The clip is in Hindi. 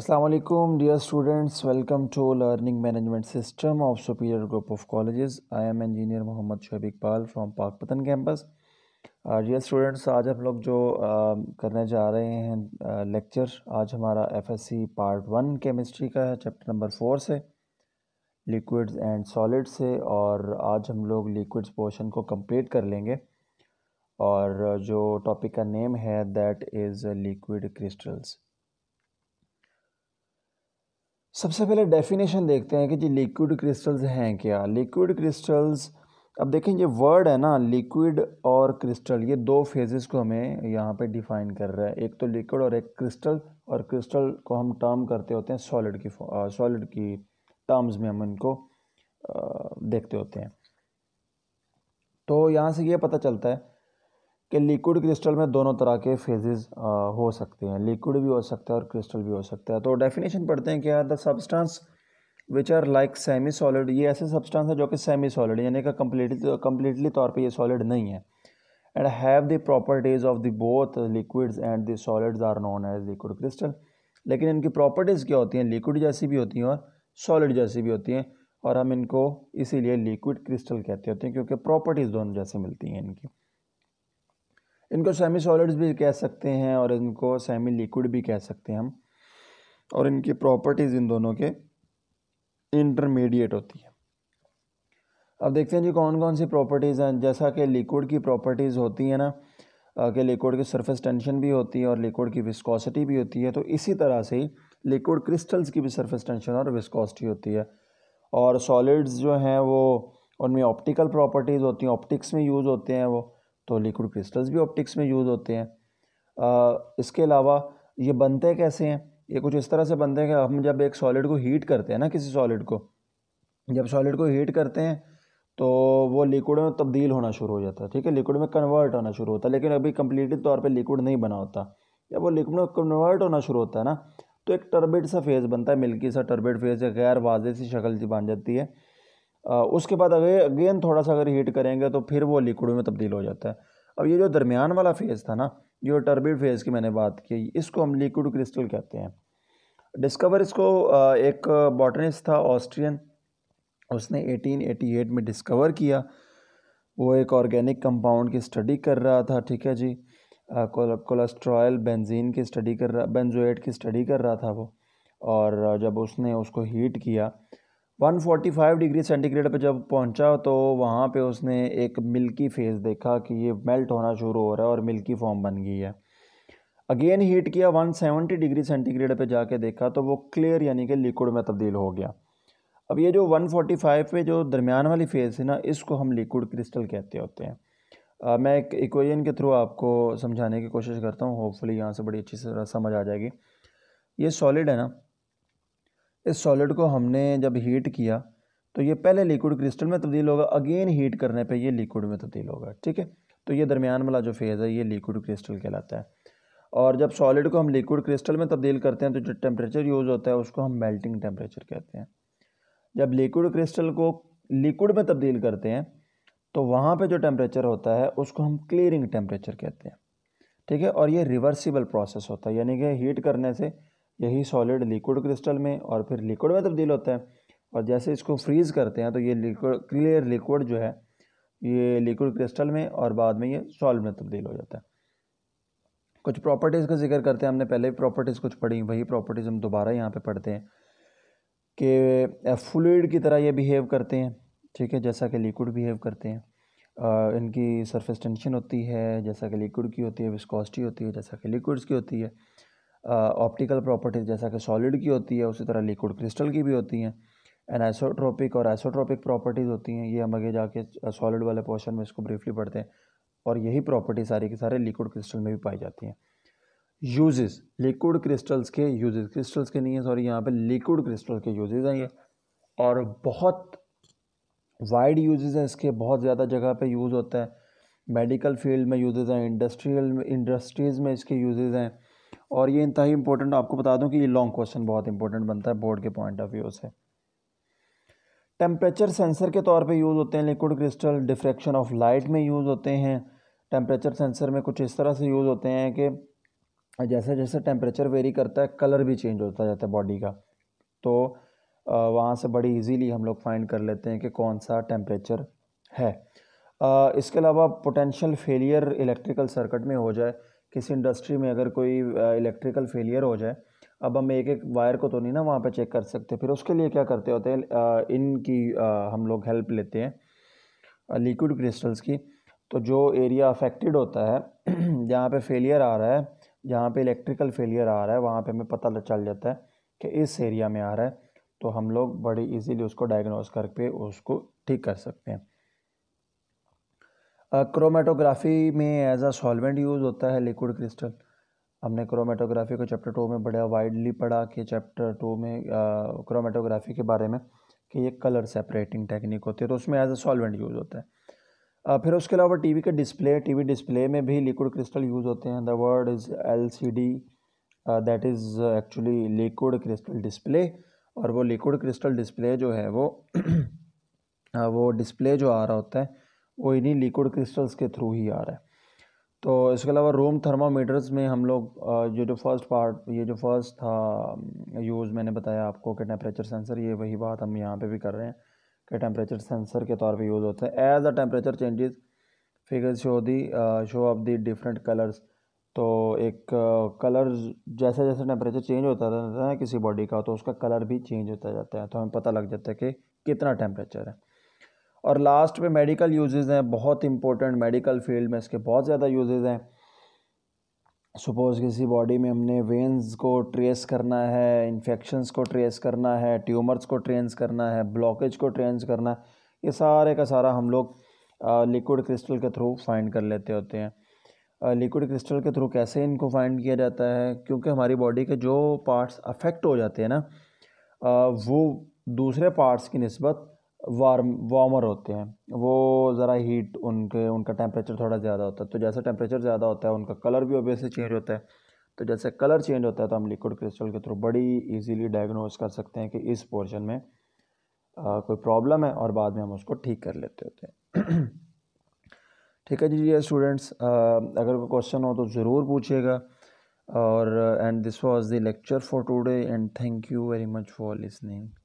Assalamualaikum dear students welcome to learning management system of superior group of college I am engineer Mohammad Shoaib Iqbal from Pakpattan Pattan campus dear students आज हम लोग जो uh, करने जा रहे हैं लेक्चर uh, आज हमारा F S C part one chemistry का है चैप्टर नंबर फोर से लिक्विड्स एंड सॉलिड से और आज हम लोग लिक्विड्स पोर्शन को कम्प्लीट कर लेंगे और uh, जो टॉपिक का नेम है दैट इज़ लिक्विड क्रिस्टल्स सबसे पहले डेफिनेशन देखते हैं कि जी लिक्विड क्रिस्टल्स हैं क्या लिक्विड क्रिस्टल्स अब देखें ये वर्ड है ना लिक्विड और क्रिस्टल ये दो फेजेस को हमें यहाँ पे डिफाइन कर रहा है एक तो लिक्विड और एक क्रिस्टल और क्रिस्टल को हम टर्म करते होते हैं सॉलिड की सॉलिड की टर्म्स में हम इनको देखते होते हैं तो यहाँ से ये पता चलता है कि लिक्विड क्रिस्टल में दोनों तरह के फेजेस हो सकते हैं लिक्विड भी हो सकता है और क्रिस्टल भी हो सकता है तो डेफिनेशन पढ़ते हैं क्या the substance which are like semi solid ये ऐसे सब्सटेंस है जो कि सेमी सॉलिड यानी कि कम्प्लीटली कम्प्लीटली तौर पे ये सॉलिड नहीं है and have the properties of the both liquids and the solids are known as liquid crystal लेकिन इनकी प्रॉपर्टीज़ क्या होती हैं लिक्विड जैसी भी होती हैं और सॉलिड जैसी भी होती हैं और हम इनको इसीलिए लिक्विड क्रिस्टल कहते होते हैं क्योंकि प्रॉपर्टीज़ दोनों जैसे मिलती हैं इनकी इनको सेमी सॉलिड्स भी कह सकते हैं और इनको सेमी लिक्विड भी कह सकते हैं हम और इनकी प्रॉपर्टीज़ इन दोनों के इंटरमीडिएट होती है अब देखते हैं जी कौन कौन सी प्रॉपर्टीज़ हैं जैसा कि लिक्विड की प्रॉपर्टीज़ होती है ना कि लिक्विड की सरफेस टेंशन भी होती है और लिक्विड की विस्कोसिटी भी होती है तो इसी तरह से ही लिक्विड क्रिस्टल्स की भी सरफेस टेंशन और विस्कोसिटी होती है और सॉलिड्स जो हैं वो उनमें ऑप्टिकल प्रॉपर्टीज़ होती हैं ऑप्टिक्स में यूज़ होते हैं वो तो लिक्विड क्रिस्टल्स भी ऑप्टिक्स में यूज़ होते हैं आ, इसके अलावा ये बनते कैसे हैं ये कुछ इस तरह से बनते हैं कि हम जब एक सॉलिड को हीट करते हैं ना किसी सॉलिड को जब सॉलिड को हीट करते हैं तो वो लिक्विड में तब्दील होना शुरू हो जाता है ठीक है लिक्विड में कन्वर्ट होना शुरू होता है लेकिन अभी कम्प्लीटली तौर पर लिक्विड नहीं बना होता जब वो लिक्विड में कन्वर्ट होना शुरू होता है ना तो एक टर्बिड सा फेज़ बनता है मिल्की सा टर्बिड फेज़ या गैर वाजे सी शक्ल बन जाती है उसके बाद अगर अगेन थोड़ा सा अगर हीट करेंगे तो फिर वो लिक्विड में तब्दील हो जाता है अब ये जो दरमियान वाला फेज़ था ना जो टर्बिड फेज़ की मैंने बात की इसको हम लिक्विड क्रिस्टल कहते हैं डिस्कवर इसको एक बॉटनिस्ट था ऑस्ट्रियन उसने 1888 में डिस्कवर किया वो एक ऑर्गेनिक कंपाउंड की स्टडी कर रहा था ठीक है जी कोलेस्ट्रॉयल बेंजीन की स्टडी कर रहा बेंजोएट की स्टडी कर रहा था वो और जब उसने उसको हीट किया 145 डिग्री सेंटीग्रेड पर जब पहुंचा तो वहाँ पे उसने एक मिल्की फ़ेज़ देखा कि ये मेल्ट होना शुरू हो रहा है और मिल्की फॉर्म बन गई है अगेन हीट किया 170 डिग्री सेंटीग्रेड पे जाके देखा तो वो क्लियर यानी कि लिक्विड में तब्दील हो गया अब ये जो 145 पे जो दरमियान वाली फेज़ है ना इसको हम लिक्विड क्रिस्टल कहते होते हैं आ, मैं एक इक्वेजन के थ्रू आपको समझाने की कोशिश करता हूँ होपफुली यहाँ से बड़ी अच्छी तरह समझ आ जाएगी ये सॉलिड है ना इस सॉलिड को हमने जब हीट किया तो ये पहले लिक्विड क्रिस्टल में तब्दील होगा अगेन हीट करने पे ये लिक्विड में तब्दील होगा ठीक है तो ये दरमियान वाला जो फेज़ है ये लिक्विड क्रिस्टल कहलाता है और जब सॉलिड को हम लिक्विड क्रिस्टल में तब्दील करते हैं तो जो टेम्परेचर यूज़ होता है उसको हम मेल्टिंग टेम्परेचर कहते हैं जब लिक्विड क्रिस्टल को लिक्विड में तब्दील करते हैं तो वहाँ पर जो टेम्परेचर होता है उसको हम क्लियरिंग टेम्परेचर कहते हैं ठीक है और ये रिवर्सिबल प्रोसेस होता है यानी कि हीट करने से यही सॉलिड लिक्विड क्रिस्टल में और फिर लिक्विड में तब्दील होता है और जैसे इसको फ्रीज़ करते हैं तो ये लिक्विड क्लियर लिक्विड जो है ये लिक्विड क्रिस्टल में और बाद में ये सॉल्व में तब्दील हो जाता है कुछ प्रॉपर्टीज़ का जिक्र करते हैं हमने पहले भी प्रॉपर्टीज़ कुछ पढ़ी वही प्रॉपर्टीज़ हम दोबारा यहाँ पर पढ़ते हैं कि फ्लूड की तरह ये बिहेव करते हैं ठीक है जैसा कि लिक्विड बिहेव करते हैं आ, इनकी सरफेस टेंशन होती है जैसा कि लिक्विड की होती है विस्कोसिटी होती है जैसा कि लिक्विड्स की होती है ऑप्टिकल प्रॉपर्टीज़ जैसा कि सॉलिड की होती है उसी तरह लिक्विड क्रिस्टल की भी होती हैं एंड आइसोट्रोपिक और आइसोट्रोपिक प्रॉपर्टीज़ होती हैं ये हम आगे जाके सॉलिड वाले पोर्शन में इसको ब्रीफली पढ़ते हैं और यही प्रॉपर्टी सारी के सारे लिक्विड क्रिस्टल में भी पाई जाती हैं यूजेस लिक्विड क्रिस्टल्स के यूजेस क्रिस्टल्स के नहीं है सॉरी यहाँ पे लिक्विड क्रिस्टल के यूजेस हैं ये और बहुत वाइड यूजेस हैं इसके बहुत ज़्यादा जगह पे यूज़ होता है मेडिकल फील्ड में यूजेस हैं इंडस्ट्रियल इंडस्ट्रीज़ में इसके यूजेस हैं और ये इंतहा इंपॉर्टेंट आपको बता दूं कि ये लॉन्ग क्वेश्चन बहुत इंपॉर्टेंट बनता है बोर्ड के पॉइंट ऑफ व्यू से टेम्परेचर सेंसर के तौर पे यूज़ होते हैं liquid crystal diffraction of light में यूज़ होते हैं टेम्परेचर सेंसर में कुछ इस तरह से यूज़ होते हैं कि जैसे जैसे टेम्परेचर वेरी करता है कलर भी चेंज होता जाता है बॉडी का तो वहाँ से बड़ी इजीली हम लोग फाइंड कर लेते हैं कि कौन सा टेम्परेचर है इसके अलावा पोटेंशियल फेलियर इलेक्ट्रिकल सर्किट में हो जाए किसी इंडस्ट्री में अगर कोई इलेक्ट्रिकल फेलियर हो जाए अब हम एक एक वायर को तो नहीं ना वहाँ पे चेक कर सकते फिर उसके लिए क्या करते होते हैं इनकी हम लोग हेल्प लेते हैं लिक्विड क्रिस्टल्स की तो जो एरिया अफेक्टेड होता है जहाँ पे फेलियर आ रहा है जहाँ पे इलेक्ट्रिकल फेलियर आ रहा है वहाँ पे हमें पता चल जाता है कि इस एरिया में आ रहा है तो हम लोग बड़ी ईजीली उसको डायग्नोज करके उसको ठीक कर सकते हैं क्रोमेटोग्राफी में एज अ सॉल्वेंट यूज़ होता है लिक्विड क्रिस्टल हमने क्रोमेटोग्राफी को चैप्टर टू में बड़ा वाइडली पढ़ा कि चैप्टर टू में क्रोमेटोग्राफी के बारे में कि ये कलर सेपरेटिंग टेक्निक होती है तो उसमें एज अ सॉल्वेंट यूज़ होता है uh, फिर उसके अलावा टीवी के डिस्प्ले टीवी डिस्प्ले में भी लिक्विड क्रिस्टल यूज़ होते हैं the word is L C D that is actually liquid crystal display और वो लिक्विड क्रिस्टल डिस्प्ले जो है वो वो डिस्प्ले जो आ रहा होता है वो इन्हीं लिक्विड क्रिस्टल्स के थ्रू ही आ रहा है तो इसके अलावा रोम थर्मामीटर्स में हम लोग जो जो फर्स्ट पार्ट ये जो फर्स्ट था यूज़ मैंने बताया आपको कि टेम्परेचर सेंसर ये वही बात हम यहाँ पे भी कर रहे हैं कि टेम्परेचर सेंसर के तौर पे यूज़ होता है as the temperature changes figures show the show of the different colours तो एक कलर जैसे जैसे टेम्परेचर चेंज होता रहता है किसी बॉडी का तो उसका कलर भी चेंज होता जाता है तो हमें पता लग जाता है कि कितना टेम्परेचर है और लास्ट में मेडिकल यूजेज़ हैं बहुत इंपॉर्टेंट मेडिकल फील्ड में इसके बहुत ज़्यादा यूजेज़ हैं सपोज़ किसी बॉडी में हमने वेंस को ट्रेस करना है इन्फेक्शंस को ट्रेस करना है ट्यूमर्स को ट्रेंस करना है ब्लॉकेज को ट्रेंस करना है ये सारे का सारा हम लोग लिक्विड क्रिस्टल के थ्रू फाइंड कर लेते होते हैं लिक्विड क्रिस्टल के थ्रू कैसे इनको फाइंड किया जाता है क्योंकि हमारी बॉडी के जो पार्ट्स अफेक्ट हो जाते हैं ना वो दूसरे पार्ट्स की नस्बत वार्म वार्मर होते हैं वो ज़रा हीट उनके उनका टेम्परेचर थोड़ा ज़्यादा होता है तो जैसे टेम्परेचर ज़्यादा होता है उनका कलर भी ओबियसली चेंज होता है तो जैसे कलर चेंज होता है तो हम लिक्विड क्रिस्टल के थ्रू बड़ी इजीली डायग्नोज कर सकते हैं कि इस पोर्शन में आ, कोई प्रॉब्लम है और बाद में हम उसको ठीक कर लेते होते हैं ठीक है जी ये स्टूडेंट्स अगर कोई क्वेश्चन हो तो ज़रूर पूछिएगा और and this was the lecture for today and thank you very much for listening